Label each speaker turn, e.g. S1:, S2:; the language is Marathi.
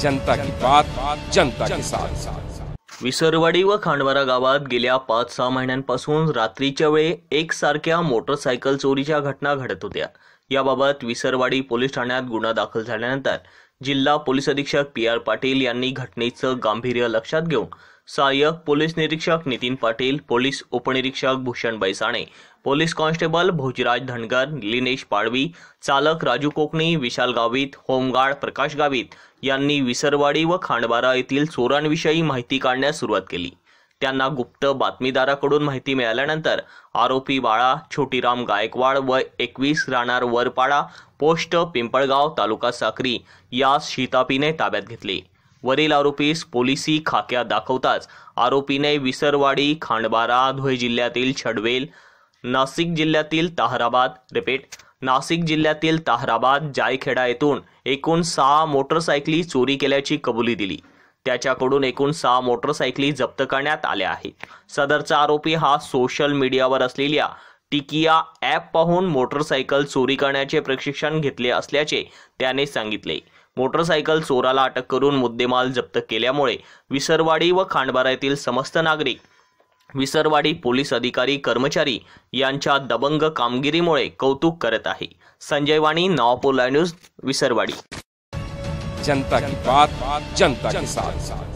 S1: जनता की बात जनता के साथ विसरवाडी व खांडवारा गावात गेल्या पाच सहा महिन्यांपासून रात्रीच्या वेळी एकसारख्या मोटरसायकल चोरीच्या घटना घडत होत्या याबाबत विसरवाडी पोलीस ठाण्यात गुन्हा दाखल झाल्यानंतर जिल्हा पोलीस अधीक्षक पी आर पाटील यांनी घटनेचं गांभीर्य लक्षात घेऊन सहाय्यक पोलीस निरीक्षक नितीन पाटील पोलीस उपनिरीक्षक भूषण बैसाणे पोलीस कॉन्स्टेबल भोजराज धनगर लिनेश पाडवी चालक राजू कोकणी विशाल गावित होमगार्ड प्रकाश गावित यांनी विसरवाडी व खांडबारा येथील चोरांविषयी माहिती काढण्यास सुरुवात केली त्यांना गुप्त बातमीदाराकडून माहिती मिळाल्यानंतर आरोपी बाळा छोटीराम गायकवाड व एकवीस राहणार वरपाडा पोस्ट पिंपळगाव तालुका साक्री यास शितापीने ताब्यात घेतले वरील आरोपीस पोलिसी खाक्या दाखवताच आरोपीने विसरवाडी खांडबारा धुळे जिल्ह्यातील छडवेल नाशिक जिल्ह्यातील ताहराबाद रिपीट नाशिक जिल्ह्यातील ताहराबाद जायखेडा येथून एकूण सहा मोटरसायकली चोरी केल्याची कबुली दिली त्याच्याकडून एकूण सहा मोटरसायकली जप्त करण्यात आल्या आहेत सदरचा आरोपी हा सोशल मीडियावर असलेल्या टिकिया ॲप पाहून मोटरसायकल चोरी करण्याचे प्रशिक्षण घेतले असल्याचे त्याने सांगितले मोटरसायकल चोराला अटक करून मुद्देमाल जप्त केल्यामुळे विसरवाडी व खांडबारा येथील समस्त नागरिक विसरवाडी पोलीस अधिकारी कर्मचारी यांच्या दबंग कामगिरीमुळे कौतुक करत आहे संजय वाणी नवापोला न्यूज विसरवाडी जनता की बात, जनता के साथ